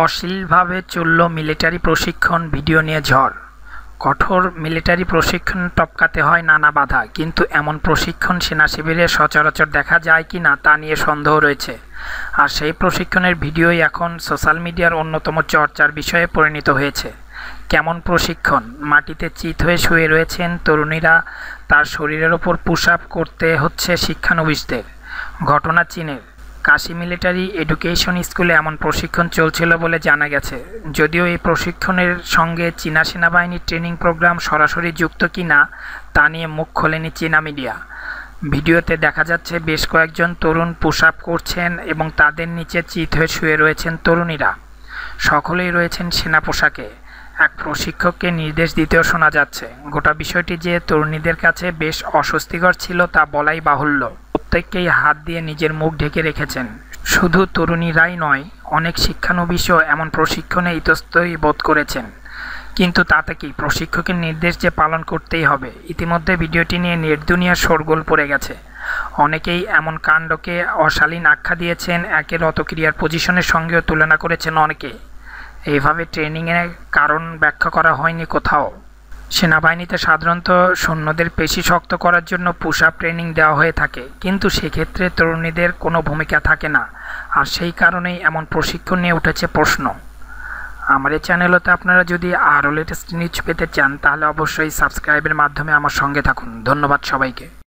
অশ্লীলভাবে চলল মিলিটারি প্রশিক্ষণ ভিডিও নিয়ে ঝড় কঠোর মিলিটারি প্রশিক্ষণ টপকাতে হয় নানা বাধা কিন্তু এমন প্রশিক্ষণ সেনা শিবিরে সচরাচর দেখা যায় কি না তা নিয়ে সন্দেহ রয়েছে আর সেই প্রশিক্ষণের ভিডিওই এখন সোশ্যাল মিডিয়ার অন্যতম চর্চার বিষয়ে পরিণত হয়েছে কেমন প্রশিক্ষণ মাটিতে চিত হয়ে শুয়ে রয়েছেন তরুণীরা তার শরীরের ওপর পুশ আপ করতে হচ্ছে শিক্ষানবিশদের ঘটনা চীনের কাশি মিলিটারি এডুকেশন স্কুলে এমন প্রশিক্ষণ চলছিল বলে জানা গেছে যদিও এই প্রশিক্ষণের সঙ্গে চীনা সেনাবাহিনীর ট্রেনিং প্রোগ্রাম সরাসরি যুক্ত কি না তা নিয়ে মুখ খোলেনি চীনা মিডিয়া ভিডিওতে দেখা যাচ্ছে বেশ কয়েকজন তরুণ পুশ আপ করছেন এবং তাদের নিচে চিত হয়ে শুয়ে রয়েছেন তরুণীরা সকলেই রয়েছেন সেনা পোশাকে এক প্রশিক্ষককে নির্দেশ দিতেও শোনা যাচ্ছে গোটা বিষয়টি যে তরুণীদের কাছে বেশ অস্বস্তিকর ছিল তা বলাই বাহুল্য প্রত্যেককেই হাত দিয়ে নিজের মুখ ঢেকে রেখেছেন শুধু তরুণীরাই নয় অনেক শিক্ষানবিশও এমন প্রশিক্ষণে ইতস্তই বোধ করেছেন কিন্তু তাতে কি প্রশিক্ষকের নির্দেশ যে পালন করতেই হবে ইতিমধ্যে ভিডিওটি নিয়ে নির্দুনিয়ার শোরগোল পড়ে গেছে অনেকেই এমন কাণ্ডকে অশালীন আখ্যা দিয়েছেন একের রতক্রিয়ার পজিশনের সঙ্গেও তুলনা করেছেন অনেকে এইভাবে ট্রেনিংয়ের কারণ ব্যাখ্যা করা হয়নি কোথাও সেনাবাহিনীতে সাধারণত সৈন্যদের পেশি শক্ত করার জন্য পুশ ট্রেনিং দেওয়া হয়ে থাকে কিন্তু সেক্ষেত্রে তরুণীদের কোনো ভূমিকা থাকে না আর সেই কারণেই এমন প্রশিক্ষণ নিয়ে উঠেছে প্রশ্ন আমার এই চ্যানেলতে আপনারা যদি আরও লেটেস্ট নিউজ পেতে চান তাহলে অবশ্যই সাবস্ক্রাইবের মাধ্যমে আমার সঙ্গে থাকুন ধন্যবাদ সবাইকে